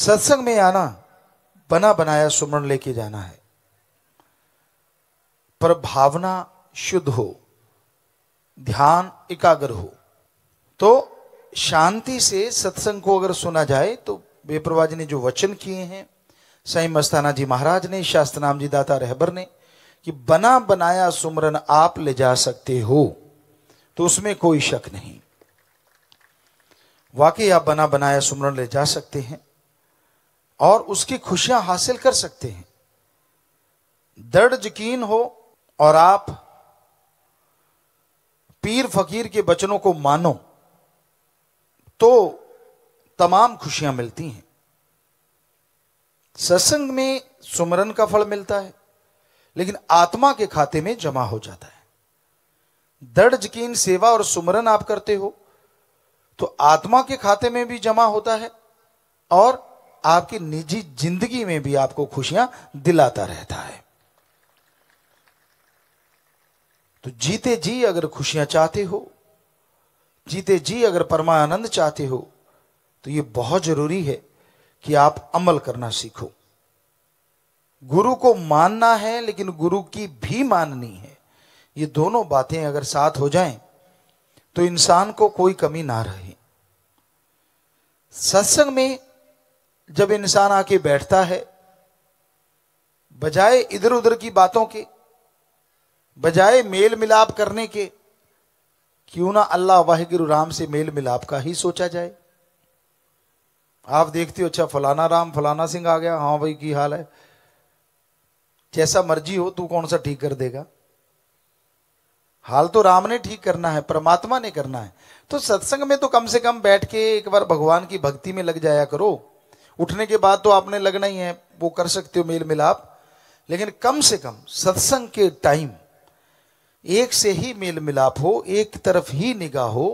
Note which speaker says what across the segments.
Speaker 1: सत्संग में आना बना बनाया सुमरण लेके जाना है पर भावना शुद्ध हो ध्यान एकाग्र हो तो शांति से सत्संग को अगर सुना जाए तो बेप्रवा जी ने जो वचन किए हैं सही मस्ताना जी महाराज ने शास्त्र नाम जी दाता रहबर ने कि बना बनाया सुमरन आप ले जा सकते हो तो उसमें कोई शक नहीं वाकई आप बना बनाया सुमरन ले जा सकते हैं और उसकी खुशियां हासिल कर सकते हैं दर्द यकीन हो और आप पीर फकीर के बचनों को मानो तो तमाम खुशियां मिलती हैं सत्संग में सुमरन का फल मिलता है लेकिन आत्मा के खाते में जमा हो जाता है दर्द यकीन सेवा और सुमरन आप करते हो तो आत्मा के खाते में भी जमा होता है और आपकी निजी जिंदगी में भी आपको खुशियां दिलाता रहता है तो जीते जी अगर खुशियां चाहते हो जीते जी अगर परमानंद चाहते हो तो यह बहुत जरूरी है कि आप अमल करना सीखो गुरु को मानना है लेकिन गुरु की भी माननी है ये दोनों बातें अगर साथ हो जाएं तो इंसान को कोई कमी ना रहे सत्संग में जब इंसान आके बैठता है बजाय इधर उधर की बातों के बजाय मेल मिलाप करने के क्यों ना अल्लाह वाहिगुरु राम से मेल मिलाप का ही सोचा जाए आप देखते हो अच्छा फलाना राम फलाना सिंह आ गया हाँ भाई की हाल है जैसा मर्जी हो तू कौन सा ठीक कर देगा हाल तो राम ने ठीक करना है परमात्मा ने करना है तो सत्संग में तो कम से कम बैठ के एक बार भगवान की भक्ति में लग जाया करो उठने के बाद तो आपने लगना ही है वो कर सकते हो मेल मिलाप लेकिन कम से कम सत्संग के टाइम एक से ही मेल मिलाप हो एक तरफ ही निगाह हो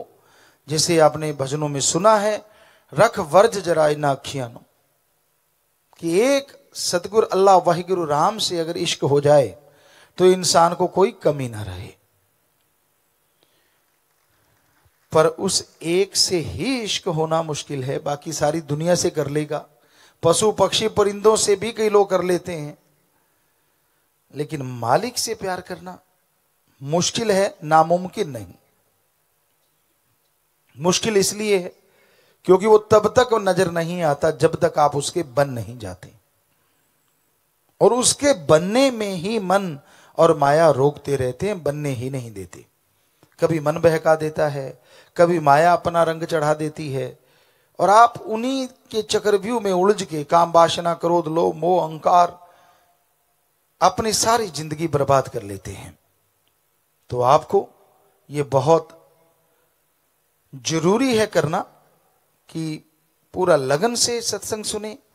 Speaker 1: जैसे आपने भजनों में सुना है रख वर्ज जरा नाखियानो कि एक सतगुरु अल्लाह वाहिगुरु राम से अगर इश्क हो जाए तो इंसान को कोई कमी ना रहे पर उस एक से ही इश्क होना मुश्किल है बाकी सारी दुनिया से कर लेगा पशु पक्षी परिंदों से भी कई लोग कर लेते हैं लेकिन मालिक से प्यार करना मुश्किल है नामुमकिन नहीं मुश्किल इसलिए है क्योंकि वो तब तक नजर नहीं आता जब तक आप उसके बन नहीं जाते और उसके बनने में ही मन और माया रोकते रहते हैं बनने ही नहीं देते कभी मन बहका देता है कभी माया अपना रंग चढ़ा देती है और आप उन्हीं के चक्रव्यूह में उलझ के काम वासना क्रोध लो मोह अहंकार अपनी सारी जिंदगी बर्बाद कर लेते हैं तो आपको यह बहुत जरूरी है करना कि पूरा लगन से सत्संग सुने